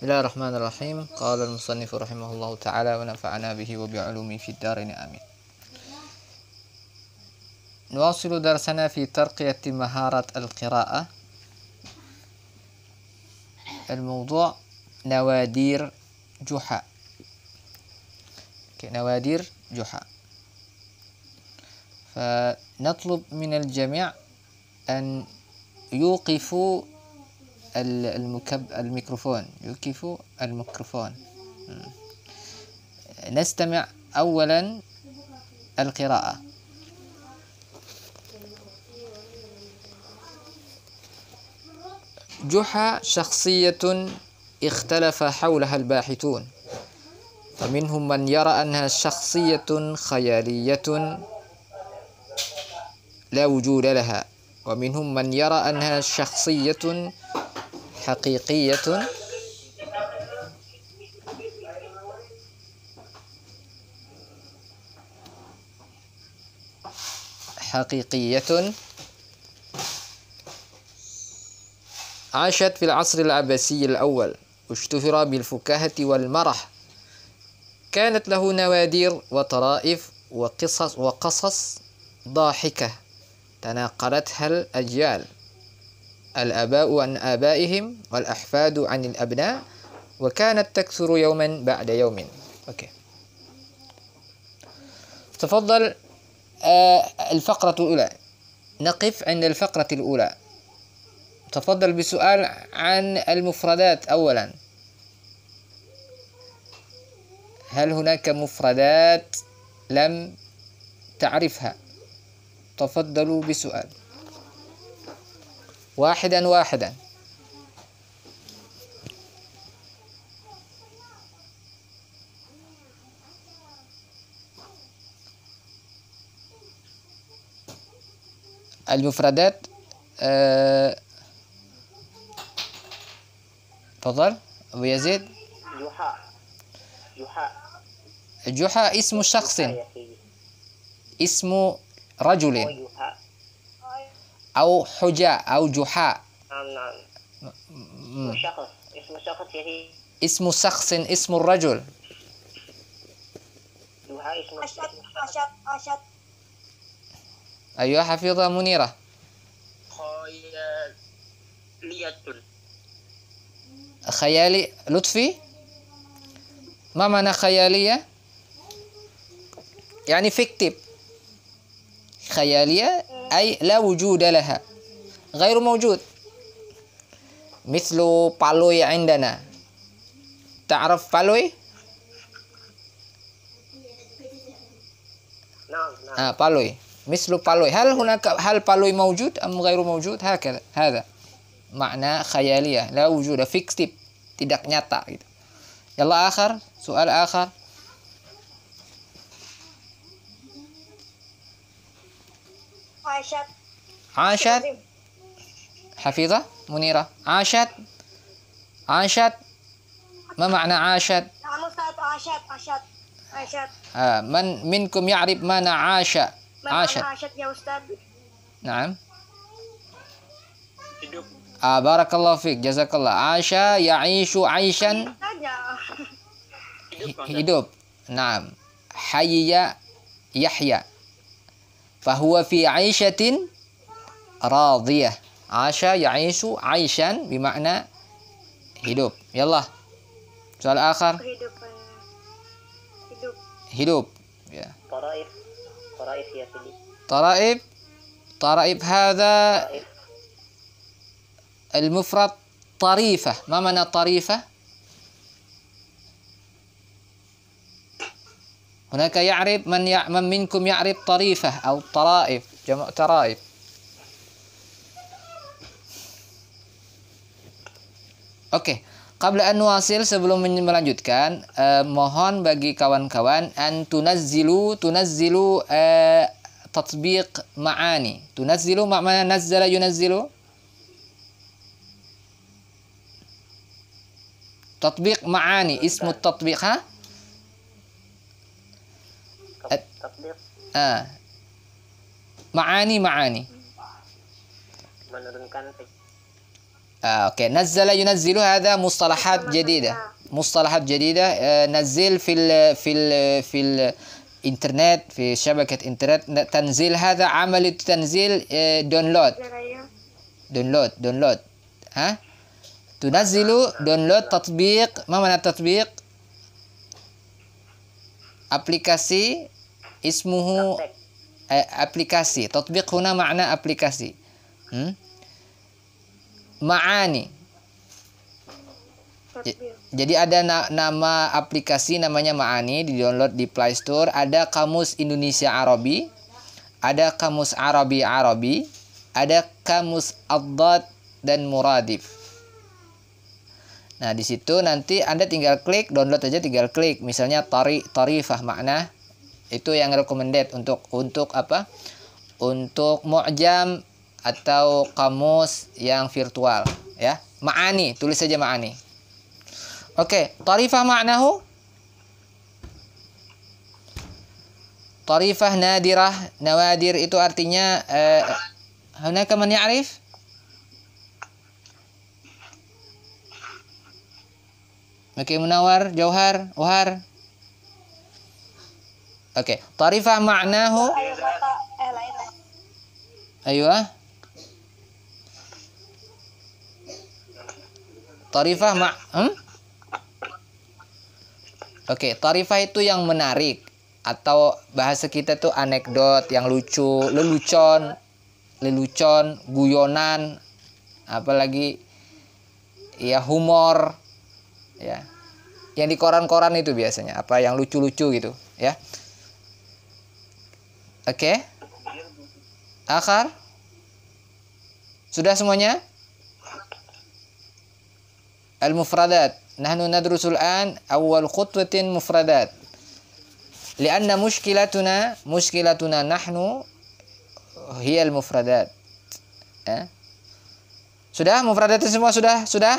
بسم الله الرحمن الرحيم قال المصنف رحمه الله تعالى ونفعنا به وبعلومه في الدارين آمين نواصل درسنا في ترقية مهارة القراءة الموضوع نوادير جحا نوادير جحا فنطلب من الجميع أن يوقفوا المكب الميكروفون يكف الميكروفون نستمع أولا القراءة جحا شخصية اختلف حولها الباحثون فمنهم من يرى أنها شخصية خيالية لا وجود لها ومنهم من يرى أنها شخصية حقيقية حقيقية عاشت في العصر العباسي الأول اشتهر بالفكاهة والمرح كانت له نوادر وطرائف وقصص وقصص ضاحكة تناقلتها الأجيال الآباء عن آبائهم والأحفاد عن الأبناء وكانت تكثر يوما بعد يوم أوكي تفضل آه الفقرة الأولى نقف عند الفقرة الأولى تفضل بسؤال عن المفردات أولا هل هناك مفردات لم تعرفها تفضلوا بسؤال واحدا واحدا المفردات آه، تفضل أه أبو يزيد جحا جحا جحا اسم شخص اسم رجل أو حجاء أو جحاء نعم نعم اسم شخص اسم شخص يعني اسم شخص اسم الرجل جحاء اسم أشد أشد أشد أيها حفيظة منيرة خيالية خيالي لطفي ما معنى خيالية؟ يعني فيكتيف khayalia ay la wujud laha ghairu mawjud mislu paloy indana ta'raf paloy Nah, nah. Ah, paloi. Mislu paloi. Hal hunaka hal paloi mawjud am ghairu mawjud? Hakadha. Hada. Makna khayaliyah. La wujud, fixed tip. Tidak nyata gitu. Yalla akhar, soal akhar. Ashad. Ashad. Hafiza, Munira. Ashad. Ashad. Ma makna Ashad? Nama Ustaz Ashad, Ashad. Ashad. Ah, uh, man minkum ya'rif mana Asha? Ashad. Ashad ya Ustaz. Naam. Hidup. Ah, uh, jazakallah. Asha ya'ishu aishan. Hidup. Naam. Hayya Yahya. فهو في عيشة راضية عاش يعيش عيشا بمعنى هدوب يلا سؤال آخر هدوب طرائب طرائب طرائف طرائف يا طرائف طرائف هذا المفرد طريفة ما معنى طريفة؟ Hunaka ya'rif man ya'man minkum ya'rif tarifah atau taraif, jamak taraif. Oke, okay. qabla an wasil sebelum melanjutkan eh, mohon bagi kawan-kawan an tunazzilu tunazzilu eh, tatbiq ma'ani. Tunazzilu ma'na nazzala yunazzilu. Tatbiq ma'ani ismu tatbiq ha? التطبيق آه معاني معاني آه أوكي نزل ينزل هذا مصطلحات جديدة مصطلحات جديدة آه نزل في الـ في الـ في الإنترنت في شبكة إنترنت تنزيل هذا عمل تنزيل داونلود داونلود داونلود ها تنزل داونلود تطبيق ما معنى التطبيق أبليكاسي ismuhu eh, aplikasi tatbiq huna makna aplikasi hmm? ma'ani jadi ada na nama aplikasi namanya Ma'ani di download di Play Store. Ada kamus Indonesia Arabi, ada kamus Arabi Arabi, ada kamus Abdad dan Muradif. Nah di situ nanti anda tinggal klik download aja tinggal klik misalnya tari tarifah makna itu yang recommended untuk untuk apa untuk mu'jam atau kamus yang virtual ya ma'ani tulis saja ma'ani oke tarifah ma'nahu tarifah nadirah nawadir itu artinya eh, hunaka man ya'rif Oke, Munawar, Jauhar, Uhar. Oke, okay. tarifah maknahu. Ayo. Ah. Tarifah mak hmm? Oke, okay. tarifah itu yang menarik atau bahasa kita tuh anekdot yang lucu, lelucon, lelucon, guyonan, apalagi ya humor ya. Yang di koran-koran itu biasanya apa yang lucu-lucu gitu, ya. Oke. Okay. Akar. Sudah semuanya? Al-mufradat. Nahnu nadrusul an awal khutwatin mufradat. Lianna muskilatuna, muskilatuna nahnu hiya al-mufradat. Eh? Ya. Sudah mufradat semua sudah? Sudah?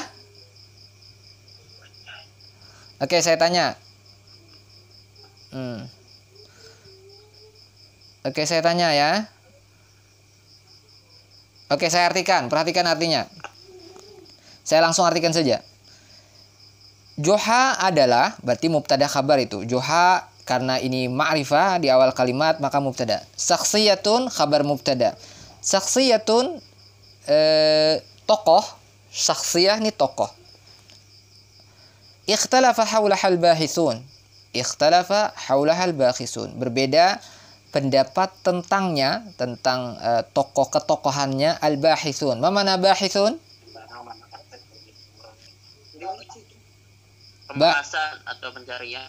Oke, okay, saya tanya. Hmm. Oke, saya tanya ya. Oke, saya artikan. Perhatikan artinya. Saya langsung artikan saja. Joha adalah berarti mubtada khabar itu. Joha karena ini ma'rifah di awal kalimat maka mubtada. Saksiyatun kabar mubtada. Saksiyatun eh, tokoh. Saksiyah ini tokoh. Ikhtalafa hawlaha hal bahisun. Ikhtalafa hawlaha hal bahisun Berbeda pendapat tentangnya tentang uh, tokoh ketokohannya al bahisun mana bahisun Pembahasan ba atau pencarian.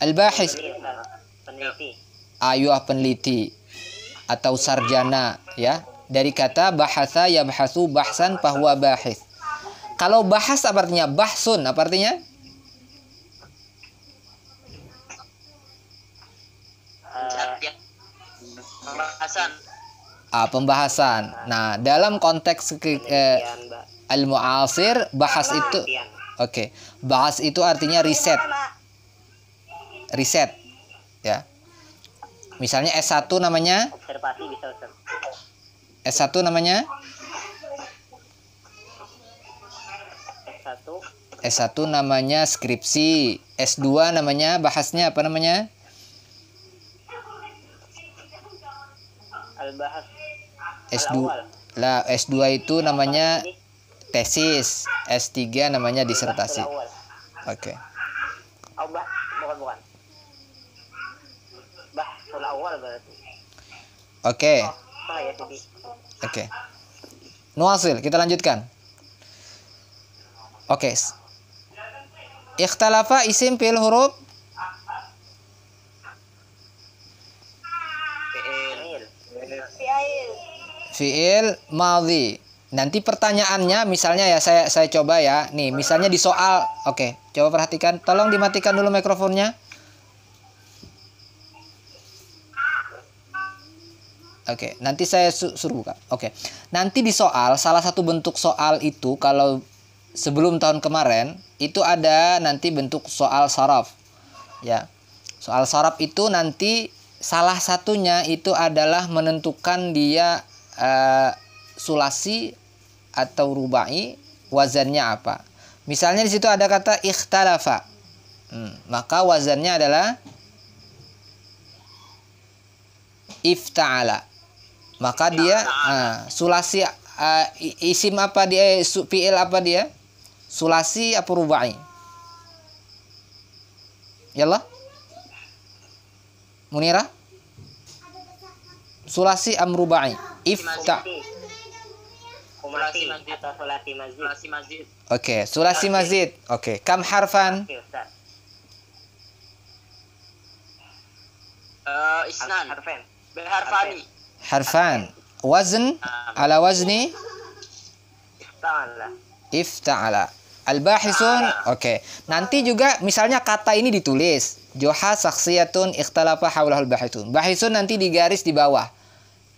al bahis Peneliti. peneliti atau sarjana ya. Dari kata bahasa ya bahasu bahsan bahwa bahis. Kalau bahas apa artinya? Bahsun apa artinya? pembahasan ah pembahasan nah dalam konteks eh, al muasir bahas itu oke okay. bahas itu artinya riset riset ya misalnya S1 namanya S1 namanya S1 namanya skripsi S2 namanya bahasnya apa namanya al-bahas S2 al lah S2 itu namanya tesis S3 namanya disertasi oke okay. bukan bukan bahasul awal berarti oke okay. Oh, ya, oke okay. Nuasil kita lanjutkan oke okay. ikhtalafa isim fil huruf fiil madhi. Nanti pertanyaannya misalnya ya saya saya coba ya. Nih, misalnya di soal. Oke, coba perhatikan. Tolong dimatikan dulu mikrofonnya. Oke, nanti saya su suruh buka. Oke. Nanti di soal salah satu bentuk soal itu kalau sebelum tahun kemarin itu ada nanti bentuk soal saraf. Ya. Soal saraf itu nanti salah satunya itu adalah menentukan dia Eh, sulasi atau rubai wazannya apa. Misalnya di situ ada kata ikhtalafa. Hmm, maka wazannya adalah ifta'ala. Maka dia uh, sulasi uh, isim apa dia eh, su, fi'il apa dia? Sulasi apa rubai? Yallah. Ya Munira? Sulasi am rubai ifta sulasi masjid sulasi masjid oke okay. sulasi masjid oke kam harfan okay, Uh, eh, isnan harfan harfani harfan wazn ah. ala wazni ifta'ala ifta'ala Al-bahisun, ah. oke. Okay. Nanti juga misalnya kata ini ditulis. Joha saksiyatun ikhtalafa hawlahul bahisun. Bahisun nanti digaris di bawah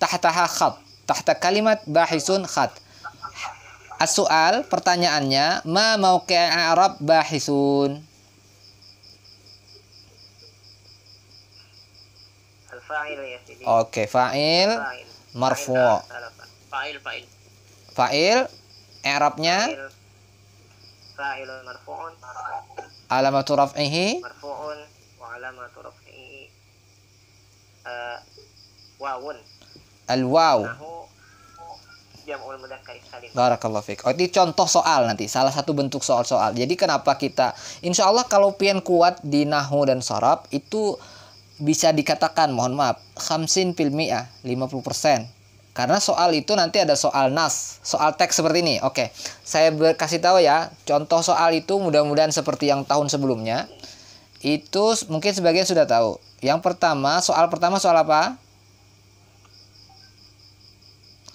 tahtaha khat. Tahta kalimat bahisun khat. as pertanyaannya ma ke Arab bahisun? Ya, Oke, okay, fa'il marfu. Fa'il fa'il. Fa'il i'rabnya fa'ilun marfu'un. Alamatu raf'ihi marfu'un wa alamatu raf'ihi eh, wawun. Al-waw. Barakallahu fiqh. Oh, ini contoh soal nanti, salah satu bentuk soal-soal. Jadi kenapa kita insya Allah kalau pian kuat di nahu dan Sorab itu bisa dikatakan mohon maaf khamsin filmiah 50%. Karena soal itu nanti ada soal nas, soal teks seperti ini. Oke, saya kasih tahu ya, contoh soal itu mudah-mudahan seperti yang tahun sebelumnya. Itu mungkin sebagian sudah tahu. Yang pertama, soal pertama soal apa?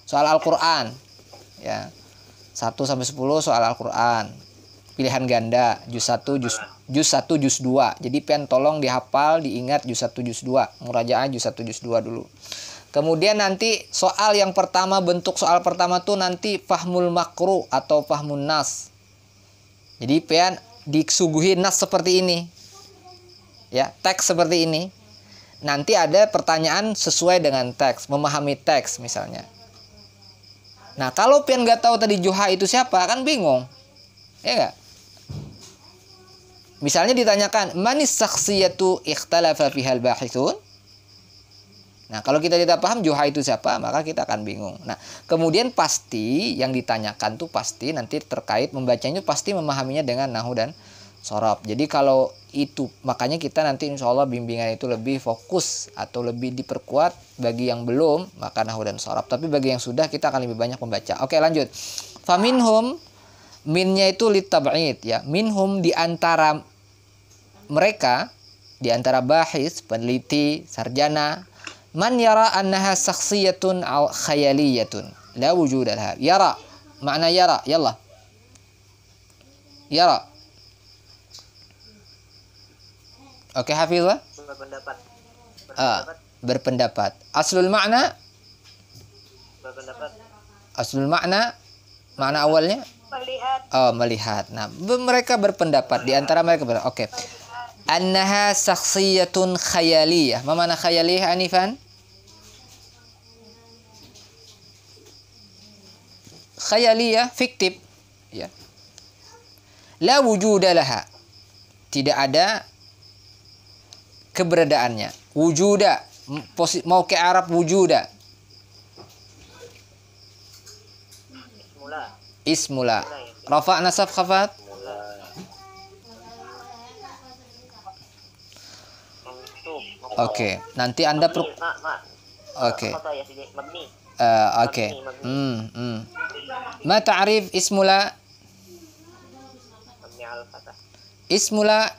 soal Al-Qur'an ya. satu sampai sepuluh soal Al-Qur'an. Pilihan ganda juz satu juz juz 1 juz 2. Jadi pian tolong dihafal, diingat juz satu juz dua Murajaah juz satu juz dua dulu. Kemudian nanti soal yang pertama bentuk soal pertama tuh nanti fahmul makruh atau fahmun nas. Jadi pian disuguhi nas seperti ini. Ya, teks seperti ini. Nanti ada pertanyaan sesuai dengan teks, memahami teks misalnya. Nah kalau Pian nggak tahu tadi Juha itu siapa kan bingung, ya nggak? Misalnya ditanyakan manis saksiyatu ikhtalafa fihal bahithun. Nah kalau kita tidak paham Juha itu siapa maka kita akan bingung. Nah kemudian pasti yang ditanyakan tuh pasti nanti terkait membacanya pasti memahaminya dengan nahu dan sorop jadi kalau itu makanya kita nanti insya Allah bimbingan itu lebih fokus atau lebih diperkuat bagi yang belum maka nahu dan sorop tapi bagi yang sudah kita akan lebih banyak membaca oke lanjut faminhum minnya itu litabait ya minhum diantara mereka diantara bahis peneliti sarjana man yara annaha saksiyatun al khayaliyatun la wujud yara makna yara Yalla. yara Oke, okay, Hafizah. Berpendapat. Berpendapat. Uh, berpendapat. Aslul makna? Berpendapat. Aslul makna? Makna awalnya? Melihat. Oh, melihat. Nah, mereka berpendapat di antara mereka ber Oke. Okay. Annaha saksiyatun khayaliyah. mana khayaliyah Anifan? Khayaliyah fiktif. Ya. La wujudalaha. Tidak ada keberadaannya. Wujuda, mau ke Arab wujuda. Ismula. Rafa nasab khafat. Oke, okay. nanti Anda per Oke. Okay. Uh, eh, oke. Okay. Hmm, hmm. Ma ta'rif ismula? Ismula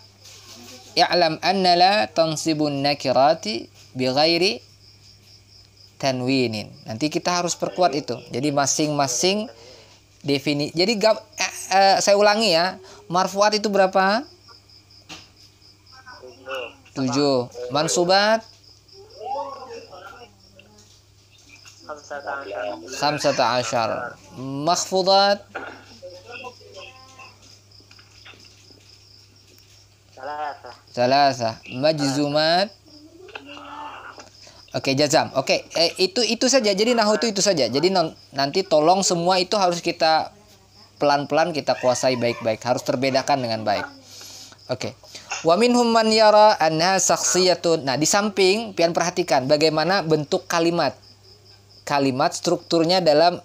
i'lam anna la tansibun nakirati bighairi tanwinin. Nanti kita harus perkuat itu. Jadi masing-masing defini. Jadi gab, eh, eh, saya ulangi ya. Marfuat itu berapa? 7. Mansubat? Khamsata asyar. Makhfudat? Salah Salasa. majzumat. Oke, okay, jazam. Oke, okay, eh, itu itu saja. Jadi nahu itu itu saja. Jadi non, nanti tolong semua itu harus kita pelan-pelan kita kuasai baik-baik. Harus terbedakan dengan baik. Oke. Okay. Wa minhum man yara anha saksiyatun. Nah, di samping pian perhatikan bagaimana bentuk kalimat. Kalimat strukturnya dalam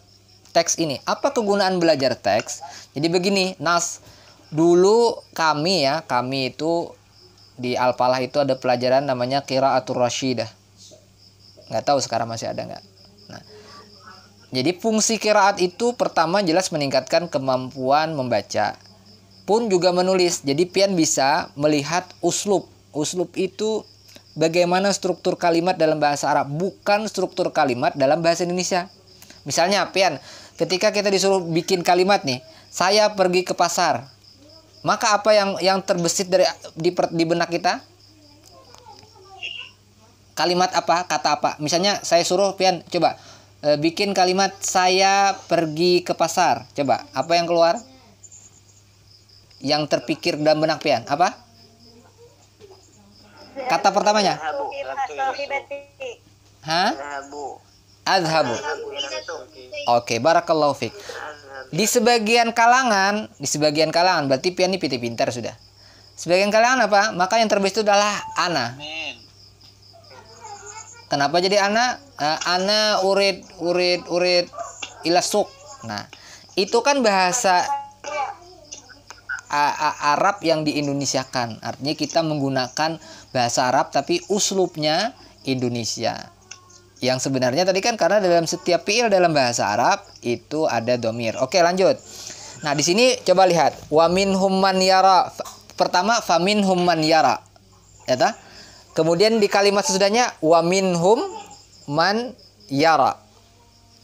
teks ini. Apa kegunaan belajar teks? Jadi begini, Nas. Dulu kami ya, kami itu di Al-Falah itu ada pelajaran namanya atur Rasyidah. Nggak tahu sekarang masih ada nggak. Nah, jadi fungsi kiraat itu pertama jelas meningkatkan kemampuan membaca. Pun juga menulis. Jadi pian bisa melihat uslub. Uslub itu bagaimana struktur kalimat dalam bahasa Arab, bukan struktur kalimat dalam bahasa Indonesia. Misalnya pian, ketika kita disuruh bikin kalimat nih, saya pergi ke pasar maka apa yang yang terbesit dari di, di benak kita? Kalimat apa? Kata apa? Misalnya saya suruh Pian coba e, bikin kalimat saya pergi ke pasar. Coba apa yang keluar? Yang terpikir dalam benak Pian apa? Kata pertamanya? Hah? Azhabu. Oke, okay, barakallahu fiik. Di sebagian kalangan, di sebagian kalangan berarti pian ini piti pintar sudah. Sebagian kalangan apa? Maka yang terbaik itu adalah ana. Kenapa jadi ana? Eh, ana urid urid urid ilasuk. Nah, itu kan bahasa Arab yang diindonesiakan. Artinya kita menggunakan bahasa Arab tapi uslubnya Indonesia. Yang sebenarnya tadi kan karena dalam setiap fiil dalam bahasa Arab itu ada domir. Oke lanjut. Nah di sini coba lihat wamin human yara. Pertama famin human yara, ya ta? Kemudian di kalimat sesudahnya wamin hum man yara.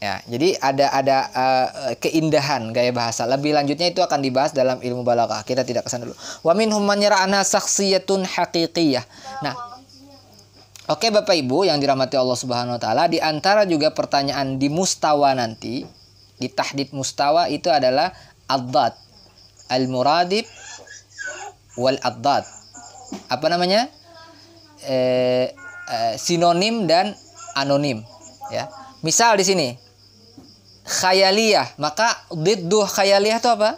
Ya, jadi ada ada uh, keindahan gaya bahasa. Lebih lanjutnya itu akan dibahas dalam ilmu balaghah. Kita tidak kesan dulu. Wa minhum man yara anha haqiqiyah. Nah, Oke Bapak Ibu yang dirahmati Allah Subhanahu wa taala, di antara juga pertanyaan di mustawa nanti, di tahdid mustawa itu adalah addad. Al-muradib wal addad. Apa namanya? E, e, sinonim dan anonim, ya. Misal di sini khayaliyah, maka diddu khayaliyah itu apa?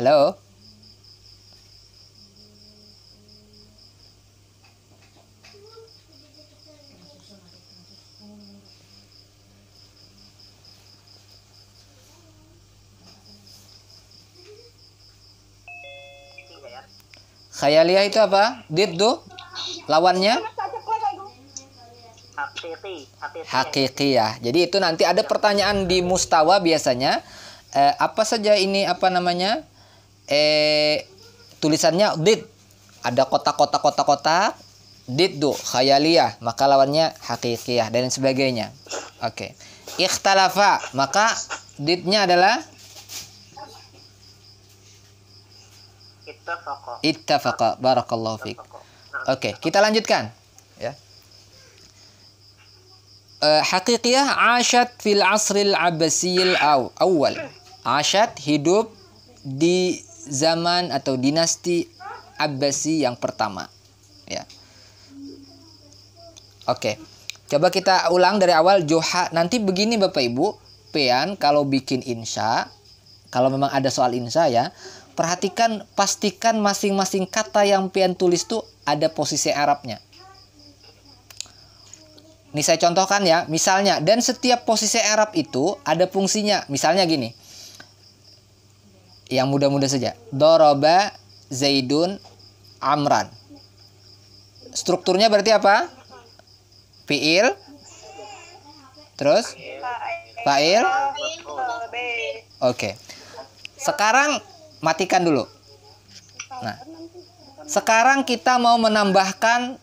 Halo? Khayaliyah itu apa? do, Lawannya? Hakiki ya. Jadi itu nanti ada pertanyaan di mustawa biasanya. Eh, apa saja ini apa namanya? Eh, tulisannya did. Ada kotak-kotak-kotak-kotak. do khayaliyah. Maka lawannya hakikiyah dan sebagainya. Oke. Okay. Ikhtalafa. Maka didnya adalah Ittafaqa. Ittafaqa. Barakallahu fiik. Oke, okay, kita lanjutkan. Ya. Uh, eh, hakikiyah Asyad fil asril Abbasiyil aw, awal. Asyad hidup di zaman atau dinasti Abbasi yang pertama. Ya. Oke. Okay. Coba kita ulang dari awal Joha. Nanti begini Bapak Ibu, pean kalau bikin insya, kalau memang ada soal insya ya, Perhatikan, pastikan masing-masing kata yang pian tulis tuh ada posisi Arabnya. Ini saya contohkan ya, misalnya dan setiap posisi Arab itu ada fungsinya. Misalnya gini. Yang mudah-mudah saja. Doroba Zaidun Amran. Strukturnya berarti apa? Fiil terus fa'il. Oke. Okay. Sekarang matikan dulu. Nah, sekarang kita mau menambahkan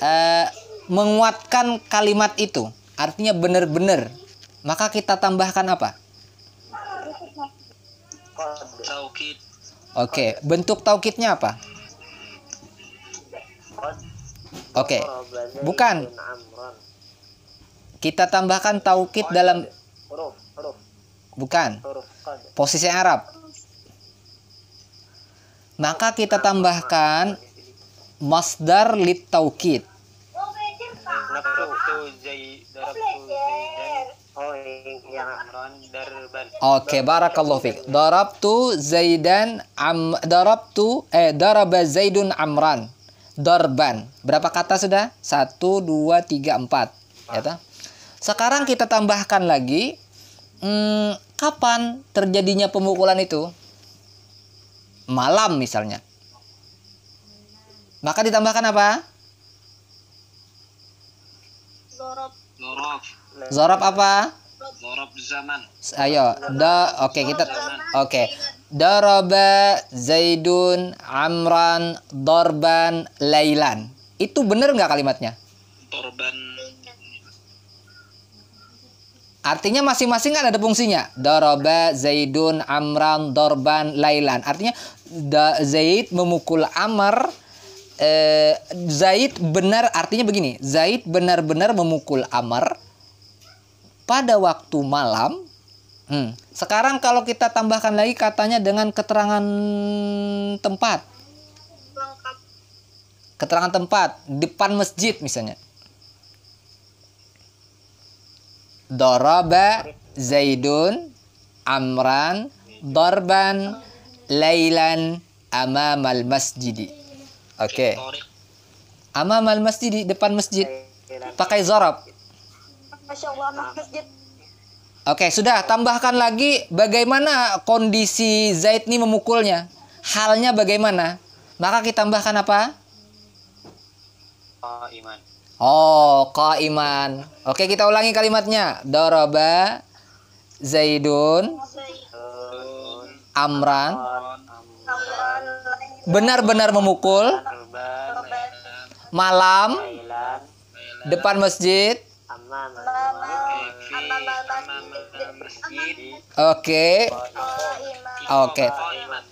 eh, menguatkan kalimat itu, artinya benar-benar. Maka kita tambahkan apa? Oke, Oke, bentuk taukitnya apa? Oke, bukan. Kita tambahkan taukit dalam bukan posisi Arab maka kita tambahkan masdar lit taukid. Oke, barakallahu fiik. Darabtu Zaidan am darabtu eh daraba Zaidun Amran. Darban. Berapa kata sudah? Satu, dua, tiga, empat. Ya toh? Sekarang kita tambahkan lagi hmm, kapan terjadinya pemukulan itu? malam misalnya. Maka ditambahkan apa? Zorob. Zorob. Zorob apa? Zorob zaman. Ayo, da oke okay, kita oke. Okay. Daraba Zaidun Amran Dorban Lailan. Itu benar nggak kalimatnya? Dorban Artinya masing-masing kan ada fungsinya. Doroba, Zaidun, Amran, Dorban, Lailan. Artinya Zaid memukul Amr eh, Zaid benar artinya begini Zaid benar-benar memukul Amr pada waktu malam hmm, sekarang kalau kita tambahkan lagi katanya dengan keterangan tempat keterangan tempat depan masjid misalnya Doroba Zaidun Amran Dorban lailan amamal masjidi. Oke. Iya, okay. Amamal masjidi depan masjid. Pakai zorob. Oke, okay, sudah tambahkan lagi bagaimana kondisi Zaid ini memukulnya. Halnya bagaimana? Maka kita tambahkan apa? Oh, iman. Oh, qaiman. Oke, kita ulangi kalimatnya. Doroba Zaidun Amran benar-benar memukul malam depan masjid Oke. Oke.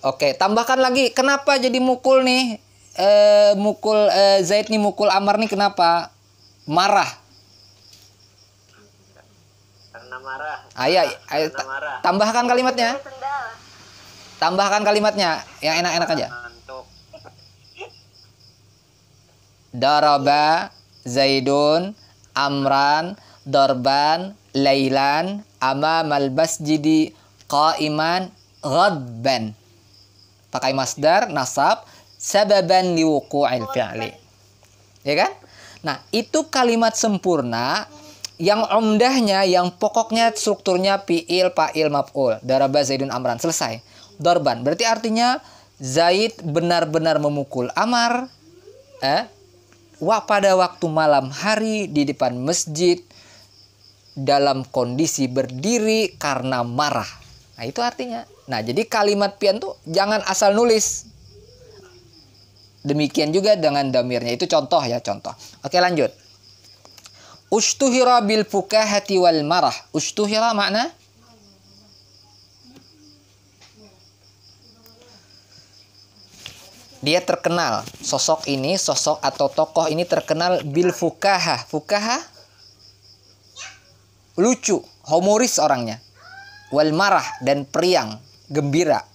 Oke, tambahkan lagi kenapa jadi mukul nih? Eh mukul eh, Zaid nih mukul Amar nih kenapa? Marah. Karena marah. Ayah, iya, tambahkan kalimatnya. Tambahkan kalimatnya yang enak-enak aja. Daraba Zaidun Amran Dorban Lailan Amamal masjidi Qaiman Ghadban Pakai masdar nasab Sababan liwuku'il fi'li Ya kan? Nah itu kalimat sempurna yang omdahnya, yang pokoknya strukturnya piil, pail, maf'ul. Daraba Zaidun Amran. Selesai. Dorban. Berarti artinya Zaid benar-benar memukul Amar eh, pada waktu malam hari di depan masjid dalam kondisi berdiri karena marah. Nah itu artinya. Nah jadi kalimat pian tuh jangan asal nulis. Demikian juga dengan damirnya. Itu contoh ya contoh. Oke lanjut. Ustuhira bil fukahati wal marah. Ustuhira makna dia terkenal sosok ini sosok atau tokoh ini terkenal bil fukaha fukaha lucu humoris orangnya wal marah dan priang, gembira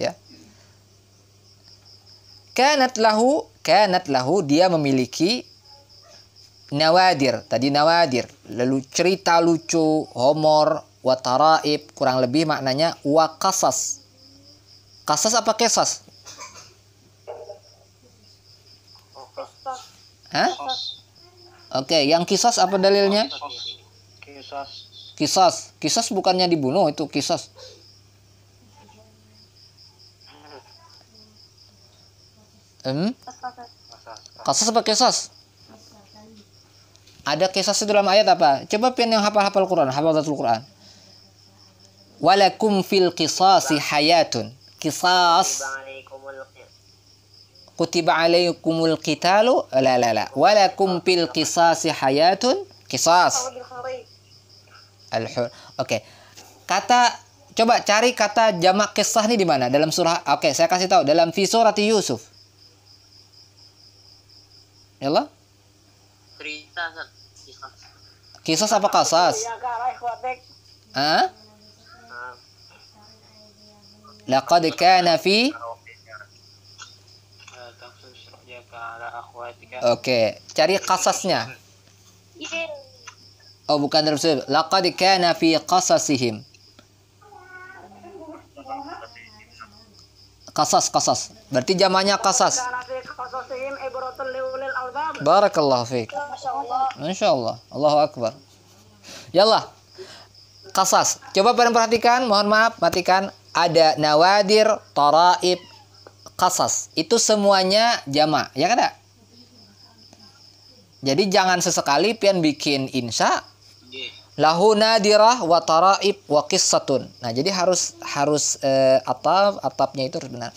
ya kanat lahu kanat lahu dia memiliki nawadir tadi nawadir lalu cerita lucu humor wataraib kurang lebih maknanya wakasas kasas apa kesas Hah? Oke, okay, yang kisos apa dalilnya? Kisos. Kisos. Kisos bukannya dibunuh itu kisos. Hmm? Kisos apa kisos? Ada kisos itu dalam ayat apa? Coba pian yang hafal-hafal Quran, hafal hafazatul Quran. Walakum fil qisasi hayatun. Kisas kutiba alaikumul qitalu la la la walakum fil qisasi hayatun qisas al oke okay. kata coba cari kata jamak kisah nih di mana dalam surah oke okay, saya kasih tahu dalam fi surati Yusuf ya Allah kisah apa kisah ah laqad kana fi Oke, cari kasasnya. Iya. Oh, bukan tersebut. Laqad kana fi qasasihim. Kasas, kasas. Berarti jamannya kasas. Barakallahu fiik. Insya Allah. Allahu Akbar. Yalah, Kasas. Coba pada perhatikan. Mohon maaf. Matikan. Ada nawadir, taraib, kasas. Itu semuanya jama. Ya kan? Ada? Jadi jangan sesekali pian bikin insya iya. lahu nadirah wa taraib wa qissatun. Nah, jadi harus harus eh, atap atapnya itu harus benar.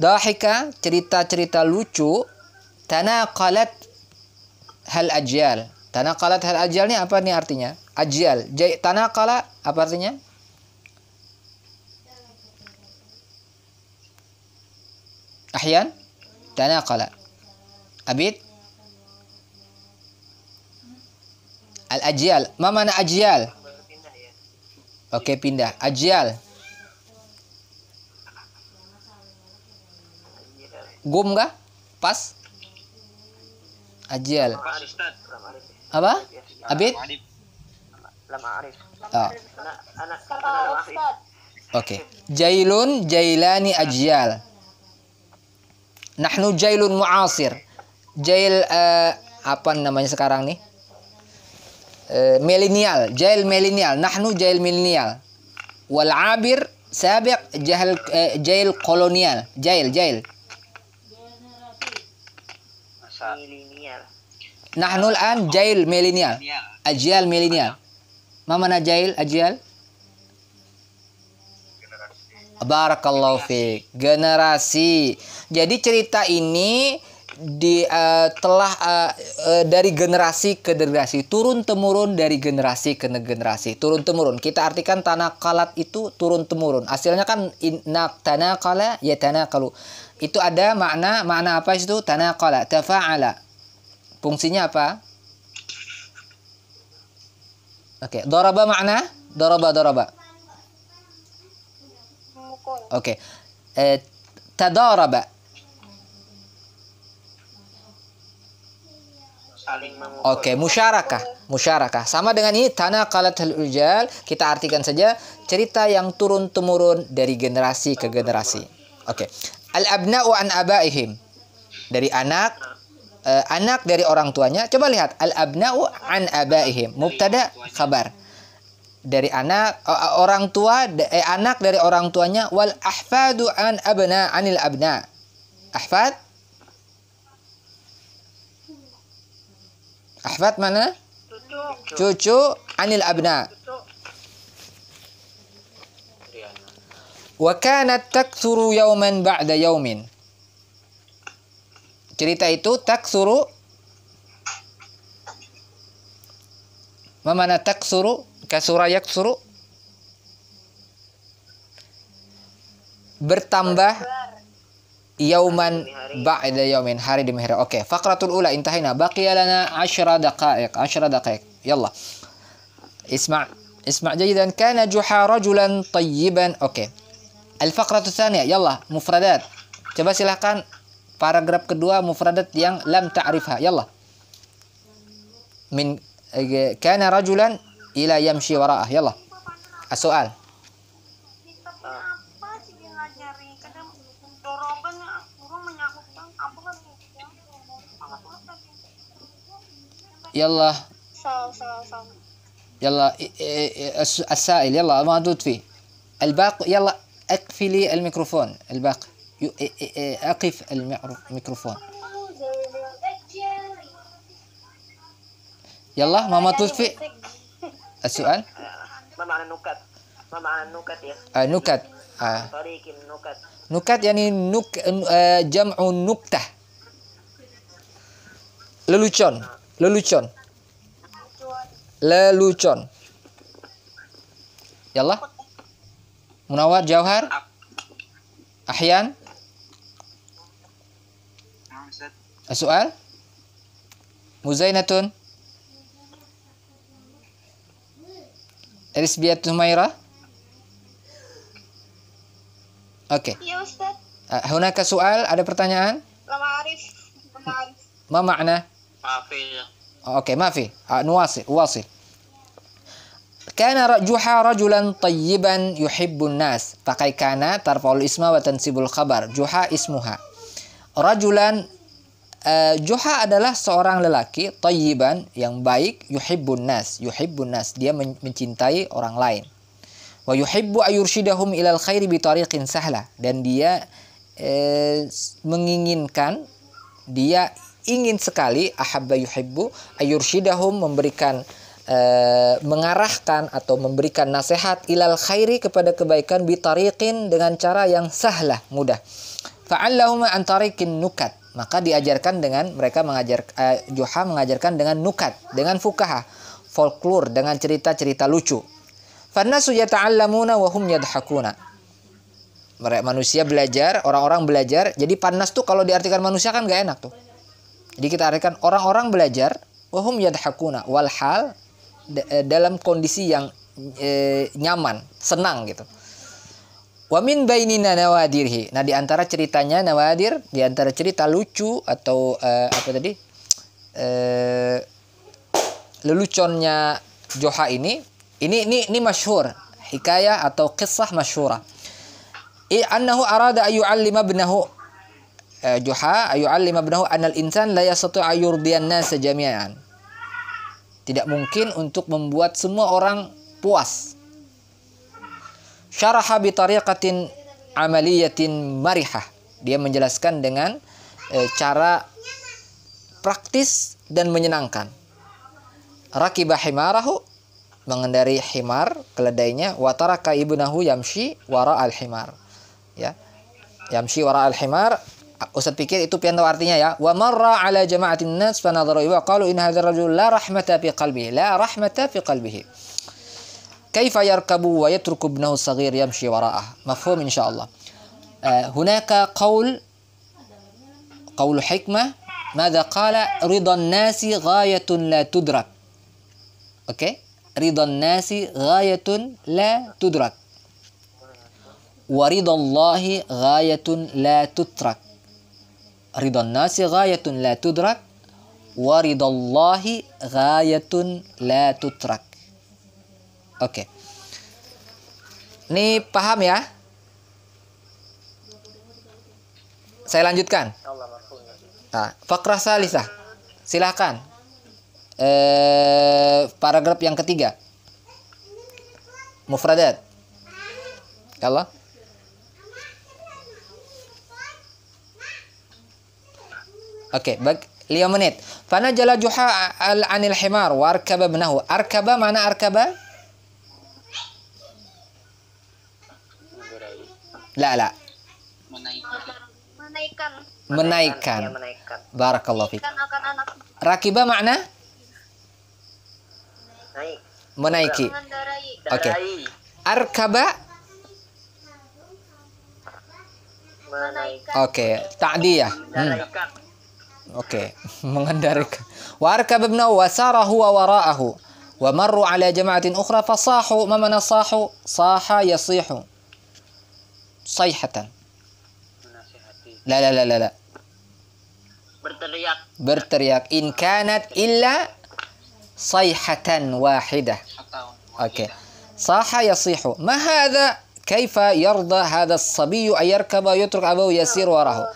Dahika cerita-cerita lucu tanaqalat hal ajal. ajyal. Tanaqalat hal ajalnya apa nih artinya? Ajyal. Tanaqala apa artinya? Ahyan tanaqala. Abid Al Ajial, Ma mana Ajial. Oke, pindah. Ajial. Gum ga? Pas? Ajial. Apa? Abid? Oh. Ah. Oke. Okay. Jailun jailani Ajial. Nahnu jailun muasir. Jail uh, apa namanya sekarang nih? Eh, milenial, jahil milenial, nahnu jahil milenial. Wal abir sabiq jahil e, eh, jahil kolonial, jahil jahil. Nahnu an jahil milenial. Ajal milenial. mana jahil ajal? Barakallahu fiik. Generasi. Jadi cerita ini di uh, telah uh, uh, dari generasi ke generasi turun temurun dari generasi ke generasi turun temurun kita artikan tanah kalat itu turun temurun hasilnya kan inak tanah kala ya tanah kalu itu ada makna makna apa itu tanah kala tafaala fungsinya apa oke okay. doraba makna doraba doraba oke okay. eh, tadaraba saling memukul. Oke, okay, musyarakah. Musyarakah. Sama dengan ini tanah kalat halujal kita artikan saja cerita yang turun temurun dari generasi ke generasi. Oke. Okay. Al abna'u an abaihim. Dari anak uh, anak dari orang tuanya. Coba lihat al abna'u an abaihim. Mubtada khabar. Dari anak uh, orang tua eh, anak dari orang tuanya wal ahfadu an abna anil abna. Ahfad Ahfad mana? Cucu. Cucu anil abna. Wa kanat taksuru yauman ba'da yaumin. Cerita itu taksuru Mana taksuru kasura yaksuru bertambah yauman ba'da yaumin hari demi hari. Oke, okay. faqratul ula intahina. Baqiya lana 10 daqaiq. 10 daqaiq. Yalla. Isma' isma' jayidan. Kana Juha rajulan tayyiban. Oke. Okay. Al-faqratu tsaniyah. Yalla, mufradat. Coba silahkan paragraf kedua mufradat yang lam ta'rifha. Yalla. Min eh, kana rajulan ila yamshi wara'ah. Yalla. As-soal. يلا صار صار صار يلا السائل يلا ما ادود فيه الباقي يلا اقفلي الميكروفون الباقي اقف الميكروفون يلا ما مطلوب فيه السؤال ما معنى النكت ما معنى النكت يا آه، نكت آه. طريق النكت نكت يعني نك آه، جمع نكته lelucon lelucon lelucon yalah, Munawar Jauhar Ahyan Soal Muzainatun Risbiat Humaira Oke okay. Ya Ustaz uh, Hunaka soal ada pertanyaan Mama Arif Lama Arif Ma makna Mafi. Ya. Oh, oke, okay, mafi. Nuasil, wasil. Kana rajuha rajulan tayyiban yuhibbun nas. Pakai kana tarfaul isma wa tansibul khabar. Juha ismuha. Rajulan uh, Juha adalah seorang lelaki tayyiban yang baik yuhibbun nas. Yuhibbun nas dia mencintai orang lain. Wa yuhibbu ayursyidahum ilal khairi bitariqin sahla dan dia eh, menginginkan dia ingin sekali ahabba yuhibbu ayursyidahum memberikan e, mengarahkan atau memberikan nasihat ilal khairi kepada kebaikan bitariqin dengan cara yang sahlah mudah fa'allahum antarikin nukat maka diajarkan dengan mereka mengajar e, Juha mengajarkan dengan nukat dengan fukaha folklore dengan cerita-cerita lucu fannasu yata'allamuna wa hum yadhakuna mereka manusia belajar, orang-orang belajar. Jadi panas tuh kalau diartikan manusia kan gak enak tuh. Jadi kita artikan orang-orang belajar wahum yadhakuna walhal eh, dalam kondisi yang e, nyaman, senang gitu. Wamin bainina nawadirhi. Nah di antara ceritanya nawadir, di antara cerita lucu atau e, apa tadi e, leluconnya Joha ini, ini ini ini masyhur hikayah atau kisah masyhurah. I annahu arada ayu alima benahu Eh, Juha ayu alim abnahu anal insan layak satu ayur dianna sejamian Tidak mungkin untuk membuat semua orang puas. syarah bi tariqatin amaliyatin marihah. Dia menjelaskan dengan e, cara praktis dan menyenangkan. Rakiba himarahu mengendari himar keledainya wataraka ibnahu yamshi wara al himar ya yamshi wara al himar Ustaz pikir itu piano artinya ya. Wa marra ala jama'atin nas fa nadharu wa qalu in hadzal rajul la rahmata fi qalbihi la rahmata fi qalbihi. كيف يركب ويترك ابنه الصغير يمشي وراءه مفهوم إن شاء الله هناك قول قول حكمة ماذا قال رضا الناس غاية لا تدرك أوكي رضا الناس غاية لا تدرك ورضا الله غاية لا تترك ridon nasi ghayatun la tudrak wa ridallahi ghayatun la tutrak oke okay. ini paham ya saya lanjutkan nah, fakrah salisah silahkan eh, paragraf yang ketiga mufradat kalau Oke, okay, baik. 5 menit. Fana jala juha al anil himar wa arkaba Arkaba mana arkaba? La la. Menaikkan. Menaikkan. Iya, Barakallahu fiik. Rakiba Mana? Menaiki. Oke. Okay. Arkaba Oke, okay. ta'diyah. Hmm. اوكي mengendarikan warkab ibn wasara huwa wara'ahu wa marru ala jama'atin ukhra fasahu ma mana sahu saha yasihu sayhatan لا لا لا لا لا berteriak berteriak in kanat illa sayhatan wahidah اوكي صاح يصيح ما هذا كيف يرضى هذا الصبي أن يركب ويترك أبوه يسير وراه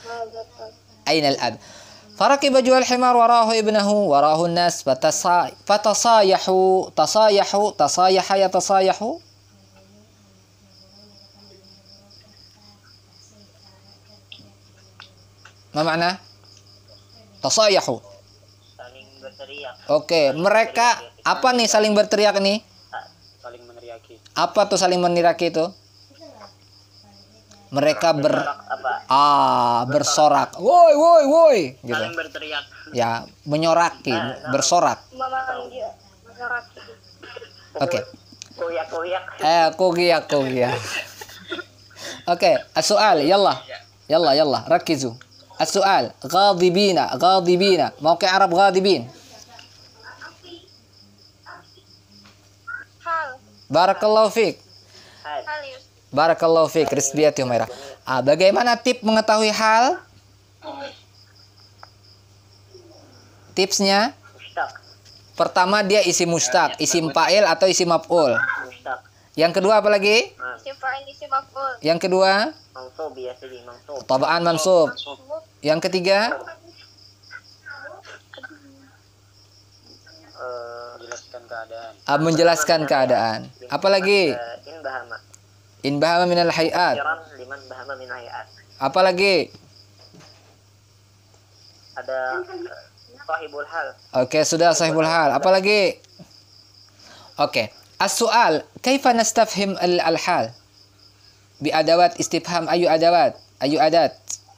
أين الأب فركب جوا الحمار وراه ابنه وراه الناس فتصا... فتصايحوا تصايحوا تصايح يتصايحوا ما معنى تصايحوا Oke, mereka apa nih saling berteriak nih? Saling meneriaki. Apa tuh saling meneriaki itu? mereka ber apa? ah bersorak woi woi woi gitu Saling berteriak ya menyoraki nah, eh, nah. bersorak oke okay. Eh, koyak koyak eh kogiak kogiak oke soal yalla yalla yalla rakizu السؤال غاضبين mau ke Arab Arab بارك الله فيك Barakallahu fiik Rizdiati Humaira. Ah, bagaimana tip mengetahui hal? Tipsnya? Pertama dia isi mustaq, ya, ya, isi ya, fa'il atau isi maf'ul. Yang kedua apa lagi? Nah. Yang kedua? Tabaan mansub. Yang ketiga? Eh, menjelaskan keadaan. Ah, menjelaskan keadaan. Apalagi? Eh, In bahama minal hayat. liman bahama minal hayat. Apa lagi? Ada eh, sahibul hal. Oke, okay, sudah sahibul hal. Apa lagi? Oke. Okay. As-su'al, kaifa nastafhim al-hal? Bi adawat istifham ayu adawat? Ayu adat?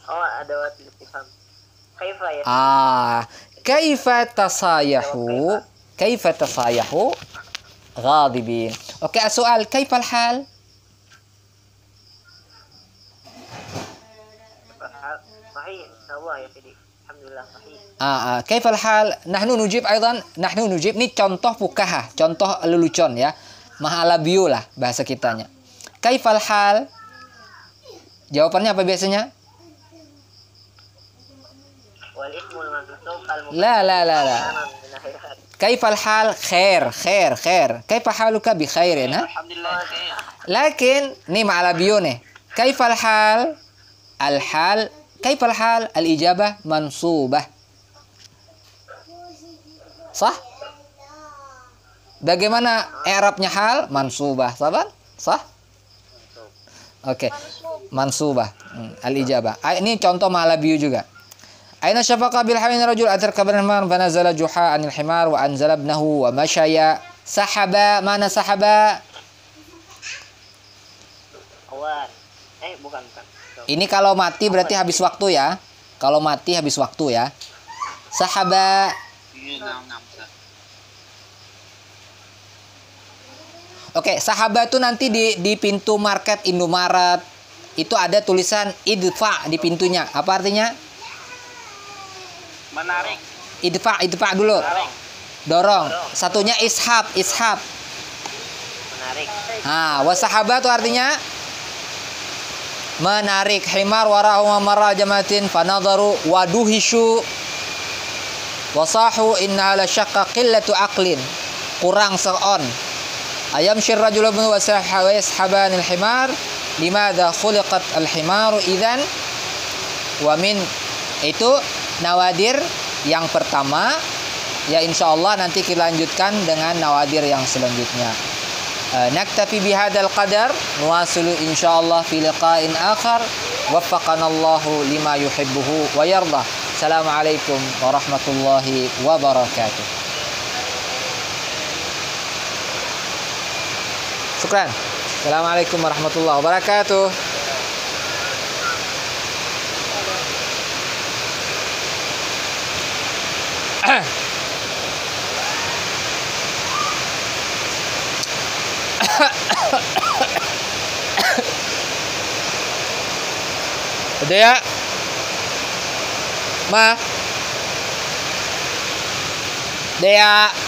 Oh, adawat istifham. Kaifa ya? Ah, kaifa tasayahu? Kaifa tasayahu? Ghadibin. Oke, okay, as-su'al, kaifa al-hal? Uh, uh, kaifal hal nahnu nujib aidan nahnu nujib ini contoh pukahah contoh lelucon ya mahalabiu lah bahasa kitanya kaifal hal jawabannya apa biasanya la la la la kaifal hal khair khair khair kaifa haluka bi khairin ha lakin ini mahalabiu nih kaifal hal al hal kaifal hal al ijabah mansubah Sah? Bagaimana Arabnya hal? Mansubah. sahabat Sah? Oke. Okay. Mansubah. Hmm, al-ijabah. Ah, ini contoh malabiu juga. Aina syafaqa bil hamin rajul atar kabar himar fanazala juha anil himar wa anzala ibnahu wa mashaya sahaba mana sahaba awan eh bukan bukan ini kalau mati berarti habis waktu ya kalau mati habis waktu ya sahaba iya, Oke, sahabat tuh nanti di di pintu market Indomaret itu ada tulisan idfa di pintunya. Apa artinya? Menarik. Idfa, idfa dulu. Menarik. Dorong. Satunya ishab, ishab. Menarik. Ah, wasahabat tuh artinya menarik himar warahuma marra jamatin fanadharu waduhishu wasahu inna ala syaqqa qillatu aqlin kurang seon ayam syirrajul ibn wa yashaban al-himar limadha khuliqat al himar idzan wa min itu nawadir yang pertama ya insya Allah nanti kita lanjutkan dengan nawadir yang selanjutnya eh, naktafi bihadal qadar nuasulu insya Allah fi liqa'in akhar waffaqanallahu lima yuhibbuhu wa yardah Assalamualaikum warahmatullahi wabarakatuh Syukran. Assalamualaikum warahmatullahi wabarakatuh. Udah ya Ma Udah ya